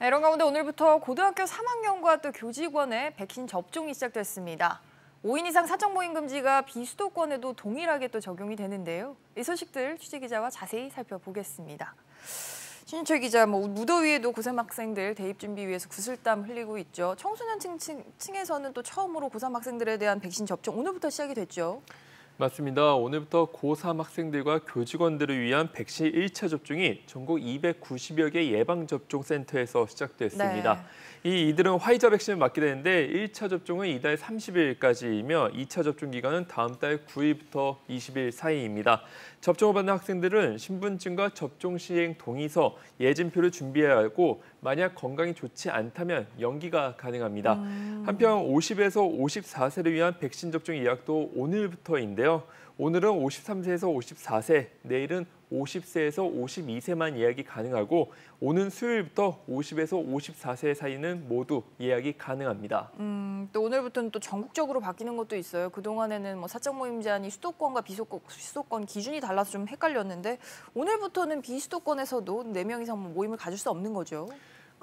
네, 이런 가운데 오늘부터 고등학교 3학년과 또 교직원의 백신 접종이 시작됐습니다. 5인 이상 사적 모임 금지가 비수도권에도 동일하게 또 적용이 되는데요. 이 소식들 취재기자와 자세히 살펴보겠습니다. 신인철 기자, 뭐 무더위에도 고3 학생들 대입 준비 위해서 구슬땀 흘리고 있죠. 청소년층 층에서는 또 처음으로 고3 학생들에 대한 백신 접종 오늘부터 시작이 됐죠. 맞습니다. 오늘부터 고3 학생들과 교직원들을 위한 백신 1차 접종이 전국 290여 개 예방접종 센터에서 시작됐습니다. 네. 이 이들은 화이자 백신을 맞게 되는데 1차 접종은 이달 30일까지이며 2차 접종 기간은 다음 달 9일부터 20일 사이입니다. 접종을 받는 학생들은 신분증과 접종 시행 동의서, 예진표를 준비해야 하고 만약 건강이 좋지 않다면 연기가 가능합니다. 음. 한편 50에서 54세를 위한 백신 접종 예약도 오늘부터인데요. 오늘은 53세에서 54세, 내일은 50세에서 52세만 예약이 가능하고 오는 수요일부터 50에서 54세 사이는 모두 예약이 가능합니다. 음, 또 오늘부터는 또 전국적으로 바뀌는 것도 있어요. 그동안에는 뭐 사적 모임 제한이 수도권과 비수도권 수도권 기준이 달라서 좀 헷갈렸는데 오늘부터는 비수도권에서도 4명 이상 뭐 모임을 가질 수 없는 거죠.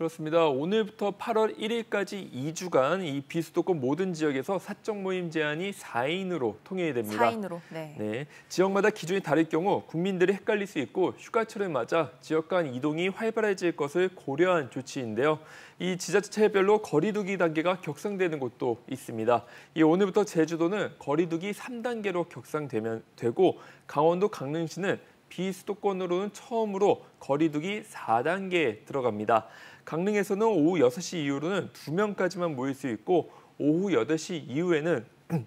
그렇습니다. 오늘부터 8월 1일까지 2주간 이 비수도권 모든 지역에서 사적 모임 제한이 4인으로 통일이 됩니다. 4인으로, 네. 네. 지역마다 기준이 다를 경우 국민들이 헷갈릴 수 있고 휴가철을 맞아 지역 간 이동이 활발해질 것을 고려한 조치인데요. 이 지자체별로 거리두기 단계가 격상되는 곳도 있습니다. 이 오늘부터 제주도는 거리두기 3단계로 격상되면 되고 강원도 강릉시는 비수도권으로는 처음으로 거리두기 4단계에 들어갑니다. 강릉에서는 오후 6시 이후로는 2명까지만 모일 수 있고 오후 8시 이후에는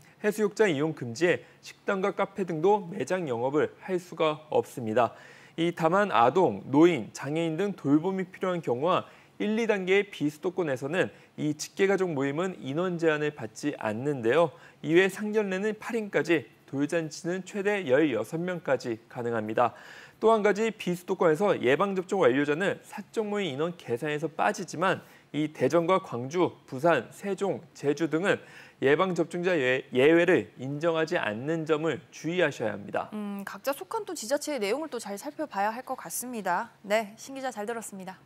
해수욕장 이용 금지에 식당과 카페 등도 매장 영업을 할 수가 없습니다. 이 다만 아동, 노인, 장애인 등 돌봄이 필요한 경우와 1, 2단계 의 비수도권에서는 이 직계가족 모임은 인원 제한을 받지 않는데요. 이외 상견례는 8인까지 돌잔치는 최대 16명까지 가능합니다. 또 한 가지 비수도권에서 예방접종 완료자는 사적 모임 인원 계산에서 빠지지만 이 대전과 광주, 부산, 세종, 제주 등은 예방접종자 예, 예외를 인정하지 않는 점을 주의하셔야 합니다. 음, 각자 속한 또 지자체의 내용을 또 잘 살펴봐야 할 것 같습니다. 네, 신 기자 잘 들었습니다.